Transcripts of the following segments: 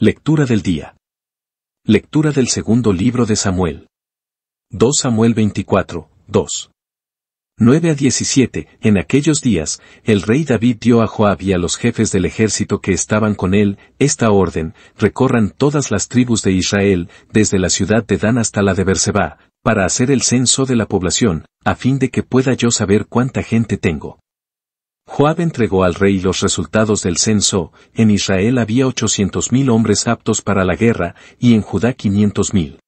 Lectura del día. Lectura del segundo libro de Samuel. 2 Samuel 24, 2. 9 a 17, en aquellos días, el rey David dio a Joab y a los jefes del ejército que estaban con él, esta orden, recorran todas las tribus de Israel, desde la ciudad de Dan hasta la de Berseba, para hacer el censo de la población, a fin de que pueda yo saber cuánta gente tengo. Joab entregó al rey los resultados del censo, en Israel había 800.000 hombres aptos para la guerra, y en Judá 500.000.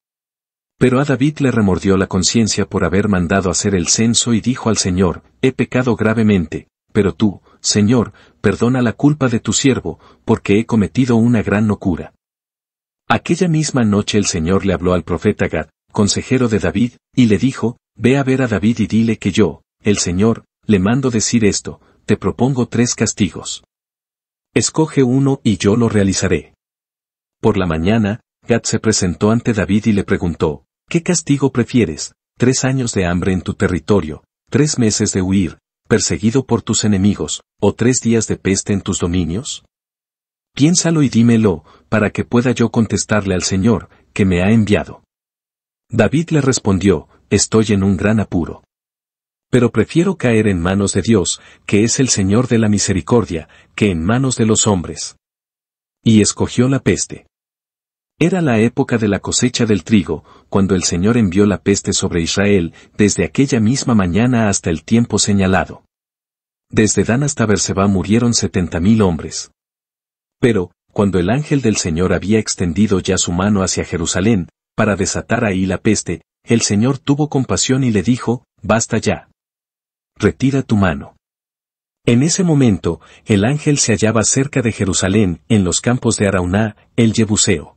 Pero a David le remordió la conciencia por haber mandado hacer el censo y dijo al Señor, he pecado gravemente, pero tú, Señor, perdona la culpa de tu siervo, porque he cometido una gran locura. Aquella misma noche el Señor le habló al profeta Gad, consejero de David, y le dijo, Ve a ver a David y dile que yo, el Señor, le mando decir esto, te propongo tres castigos. Escoge uno y yo lo realizaré. Por la mañana, Gad se presentó ante David y le preguntó, ¿qué castigo prefieres? Tres años de hambre en tu territorio, tres meses de huir, perseguido por tus enemigos, o tres días de peste en tus dominios? Piénsalo y dímelo, para que pueda yo contestarle al Señor, que me ha enviado. David le respondió, Estoy en un gran apuro pero prefiero caer en manos de Dios, que es el Señor de la misericordia, que en manos de los hombres. Y escogió la peste. Era la época de la cosecha del trigo, cuando el Señor envió la peste sobre Israel, desde aquella misma mañana hasta el tiempo señalado. Desde Dan hasta Berseba murieron setenta mil hombres. Pero, cuando el ángel del Señor había extendido ya su mano hacia Jerusalén, para desatar ahí la peste, el Señor tuvo compasión y le dijo, Basta ya retira tu mano. En ese momento, el ángel se hallaba cerca de Jerusalén, en los campos de Arauná, el Jebuseo.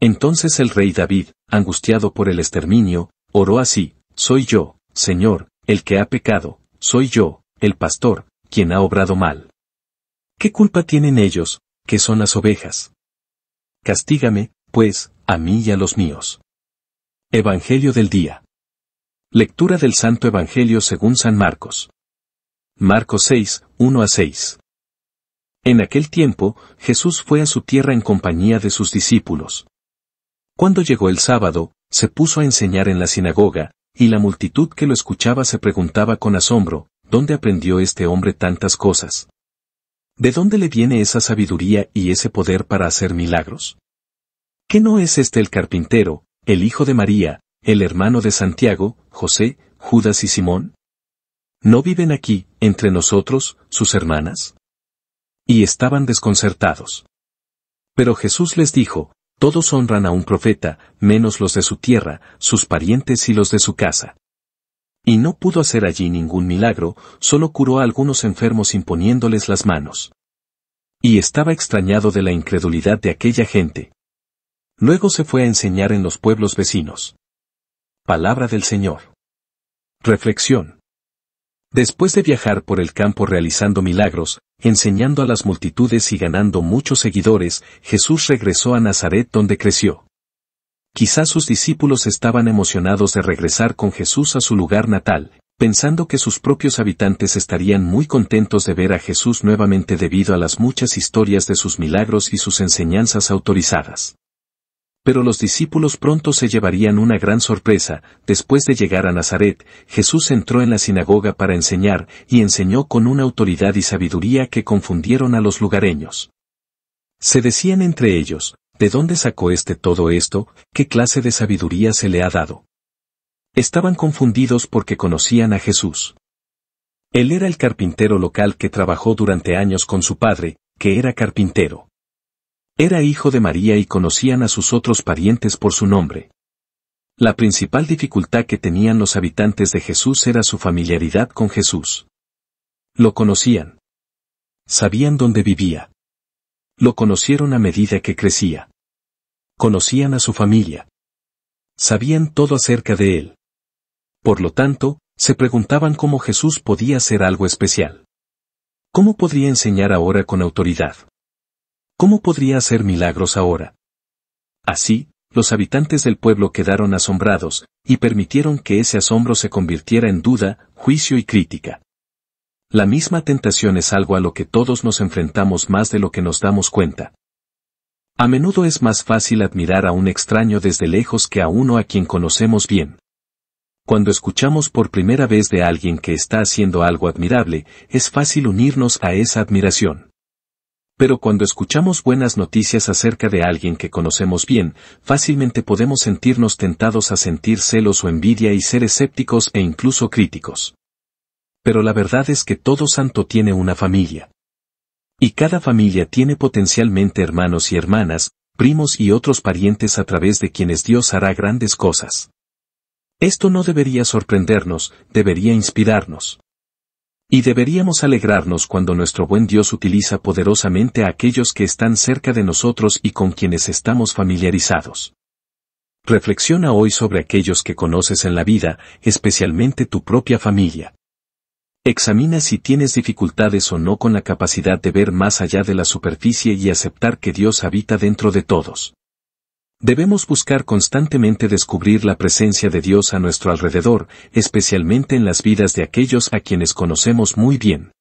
Entonces el rey David, angustiado por el exterminio, oró así, Soy yo, Señor, el que ha pecado, soy yo, el pastor, quien ha obrado mal. ¿Qué culpa tienen ellos, que son las ovejas? Castígame, pues, a mí y a los míos. Evangelio del Día. Lectura del Santo Evangelio según San Marcos. Marcos 6, 1 a 6. En aquel tiempo, Jesús fue a su tierra en compañía de sus discípulos. Cuando llegó el sábado, se puso a enseñar en la sinagoga, y la multitud que lo escuchaba se preguntaba con asombro, ¿dónde aprendió este hombre tantas cosas? ¿De dónde le viene esa sabiduría y ese poder para hacer milagros? ¿Qué no es este el carpintero, el hijo de María, el hermano de Santiago, José, Judas y Simón? ¿No viven aquí, entre nosotros, sus hermanas? Y estaban desconcertados. Pero Jesús les dijo, Todos honran a un profeta, menos los de su tierra, sus parientes y los de su casa. Y no pudo hacer allí ningún milagro, solo curó a algunos enfermos imponiéndoles las manos. Y estaba extrañado de la incredulidad de aquella gente. Luego se fue a enseñar en los pueblos vecinos. Palabra del Señor. Reflexión. Después de viajar por el campo realizando milagros, enseñando a las multitudes y ganando muchos seguidores, Jesús regresó a Nazaret donde creció. Quizás sus discípulos estaban emocionados de regresar con Jesús a su lugar natal, pensando que sus propios habitantes estarían muy contentos de ver a Jesús nuevamente debido a las muchas historias de sus milagros y sus enseñanzas autorizadas. Pero los discípulos pronto se llevarían una gran sorpresa, después de llegar a Nazaret, Jesús entró en la sinagoga para enseñar, y enseñó con una autoridad y sabiduría que confundieron a los lugareños. Se decían entre ellos, ¿de dónde sacó este todo esto? ¿Qué clase de sabiduría se le ha dado? Estaban confundidos porque conocían a Jesús. Él era el carpintero local que trabajó durante años con su padre, que era carpintero. Era hijo de María y conocían a sus otros parientes por su nombre. La principal dificultad que tenían los habitantes de Jesús era su familiaridad con Jesús. Lo conocían. Sabían dónde vivía. Lo conocieron a medida que crecía. Conocían a su familia. Sabían todo acerca de él. Por lo tanto, se preguntaban cómo Jesús podía ser algo especial. ¿Cómo podría enseñar ahora con autoridad? ¿Cómo podría hacer milagros ahora? Así, los habitantes del pueblo quedaron asombrados, y permitieron que ese asombro se convirtiera en duda, juicio y crítica. La misma tentación es algo a lo que todos nos enfrentamos más de lo que nos damos cuenta. A menudo es más fácil admirar a un extraño desde lejos que a uno a quien conocemos bien. Cuando escuchamos por primera vez de alguien que está haciendo algo admirable, es fácil unirnos a esa admiración. Pero cuando escuchamos buenas noticias acerca de alguien que conocemos bien, fácilmente podemos sentirnos tentados a sentir celos o envidia y ser escépticos e incluso críticos. Pero la verdad es que todo santo tiene una familia. Y cada familia tiene potencialmente hermanos y hermanas, primos y otros parientes a través de quienes Dios hará grandes cosas. Esto no debería sorprendernos, debería inspirarnos. Y deberíamos alegrarnos cuando nuestro buen Dios utiliza poderosamente a aquellos que están cerca de nosotros y con quienes estamos familiarizados. Reflexiona hoy sobre aquellos que conoces en la vida, especialmente tu propia familia. Examina si tienes dificultades o no con la capacidad de ver más allá de la superficie y aceptar que Dios habita dentro de todos. Debemos buscar constantemente descubrir la presencia de Dios a nuestro alrededor, especialmente en las vidas de aquellos a quienes conocemos muy bien.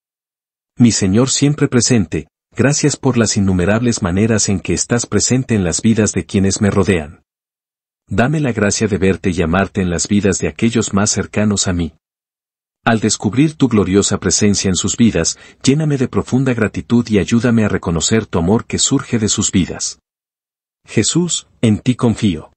Mi Señor siempre presente, gracias por las innumerables maneras en que estás presente en las vidas de quienes me rodean. Dame la gracia de verte y amarte en las vidas de aquellos más cercanos a mí. Al descubrir tu gloriosa presencia en sus vidas, lléname de profunda gratitud y ayúdame a reconocer tu amor que surge de sus vidas. Jesús, en ti confío.